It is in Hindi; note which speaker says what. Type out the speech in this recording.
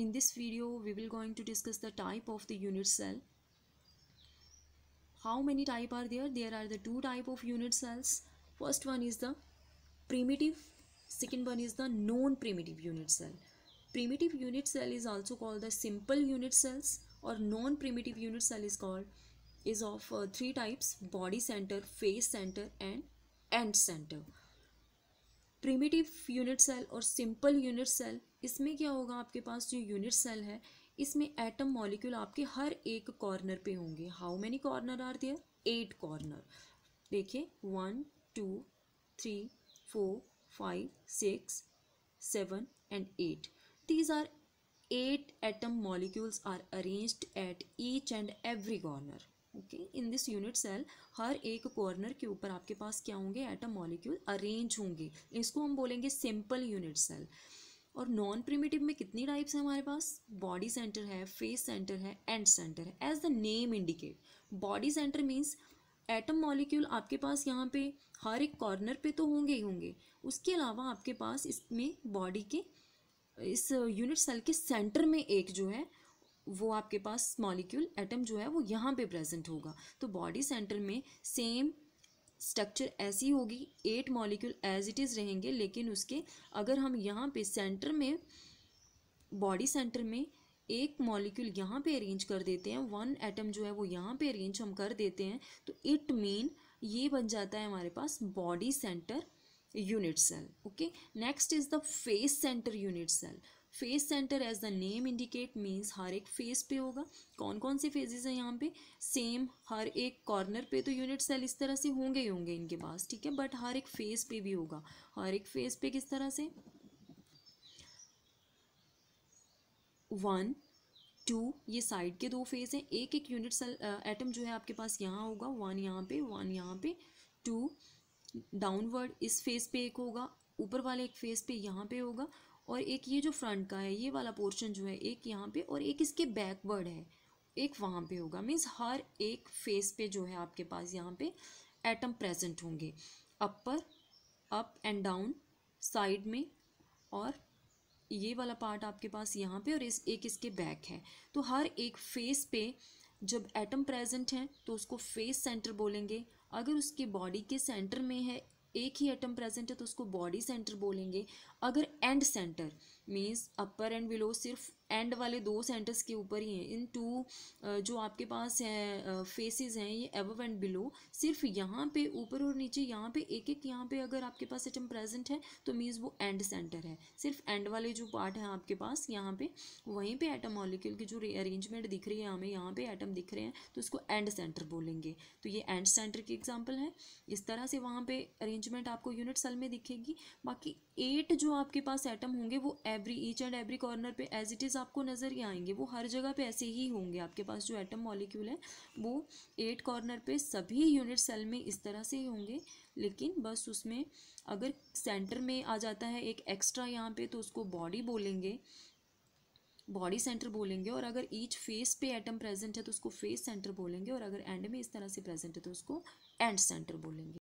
Speaker 1: in this video we will going to discuss the type of the unit cell how many type are there there are the two type of unit cells first one is the primitive second one is the non primitive unit cell primitive unit cell is also called the simple unit cells or non primitive unit cell is called is of uh, three types body center face center and end center primitive unit cell और सिंपल यूनिट सेल इसमें क्या होगा आपके पास जो यूनिट सेल है इसमें एटम मॉलिक्यूल आपके हर एक कॉर्नर पे होंगे how many corner are there eight corner देखिए one two three four five six seven and eight these are eight atom molecules are arranged at each and every corner okay in this unit cell हर एक कॉर्नर के ऊपर आपके पास क्या होंगे एटम मॉलिक्यूल अरेंज होंगे इसको हम बोलेंगे सिंपल यूनिट सेल और नॉन प्रिमेटिव में कितनी टाइप्स हैं हमारे पास बॉडी सेंटर है फेस सेंटर है एंड सेंटर है as the name indicate body centre means atom molecule आपके पास यहाँ पे हर एक कॉर्नर पे तो होंगे ही होंगे उसके अलावा आपके पास इसमें बॉडी के इस यूनिट सेल के सेंटर में एक जो है वो आपके पास मॉलिक्यूल एटम जो है वो यहाँ पे प्रेजेंट होगा तो बॉडी सेंटर में सेम स्ट्रक्चर ऐसी होगी eight molecule as it is रहेंगे लेकिन उसके अगर हम यहाँ पे सेंटर में बॉडी सेंटर में एक मॉलिक्यूल यहाँ पे अरेंज कर देते हैं वन एटम जो है वो यहाँ पे अरेंज हम कर देते हैं तो इट मीन ये बन जाता है हमारे पास body centre unit cell okay next is the face centre unit cell face centre as the name indicate means हर एक फेस पे होगा कौन कौन से फेजेस हैं यहाँ पे सेम हर एक कॉर्नर पे तो यूनिट सेल इस तरह से होंगे ही होंगे इनके पास ठीक है बट हर एक फेस पे भी होगा हर एक फेस पे किस तरह से वन टू ये साइड के दो फेज हैं एक एक यूनिट सेल एटम जो है आपके पास यहाँ होगा वन यहाँ पे वन यहाँ पे टू डाउनवर्ड इस फेस पे एक होगा ऊपर वाले एक फेस पे यहाँ पे होगा और एक ये जो फ्रंट का है ये वाला पोर्शन जो है एक यहाँ पे और एक इसके बैकवर्ड है एक वहाँ पे होगा मीन्स हर एक फेस पे जो है आपके पास यहाँ पे एटम प्रेजेंट होंगे upper up and down side में और ये वाला पार्ट आपके पास यहाँ पे और इस एक इसके बैक है तो हर एक फेस पे जब एटम प्रेजेंट हैं तो उसको फेस सेंटर बोलेंगे अगर उसके बॉडी के सेंटर में है एक ही एटम प्रेजेंट है तो उसको बॉडी सेंटर बोलेंगे अगर end centre means upper and below सिर्फ एंड वाले दो सेंटर्स के ऊपर ही हैं इन टू जो आपके पास है फेसेस हैं ये एबव एंड बिलो सिर्फ यहाँ पे ऊपर और नीचे यहाँ पे एक एक यहाँ पे अगर आपके पास एटम प्रेजेंट है तो मीन्स वो एंड सेंटर है सिर्फ एंड वाले जो पार्ट है आपके पास यहाँ पे वहीं पे एटम मॉलिक्यूल की जो अरेंजमेंट दिख रही है हमें यहाँ पर एटम दिख रहे हैं तो उसको एंड सेंटर बोलेंगे तो ये एंड सेंटर की एग्जाम्पल है इस तरह से वहाँ पर अरेंजमेंट आपको यूनिट सेल में दिखेगी बाकी एट जो आपके पास एटम होंगे वो एव every each and every corner पे एज इट इज़ आपको नज़र ही आएंगे वो हर जगह पे ऐसे ही होंगे आपके पास जो एटम मॉलिक्यूल है वो एट कॉर्नर पे सभी यूनिट सेल में इस तरह से ही होंगे लेकिन बस उसमें अगर सेंटर में आ जाता है एक एक्स्ट्रा यहाँ पे तो उसको बॉडी बोलेंगे बॉडी सेंटर बोलेंगे और अगर ईच फेस पे एटम प्रेजेंट है तो उसको फेस सेंटर बोलेंगे और अगर एंड में इस तरह से प्रेजेंट है तो उसको एंड सेंटर बोलेंगे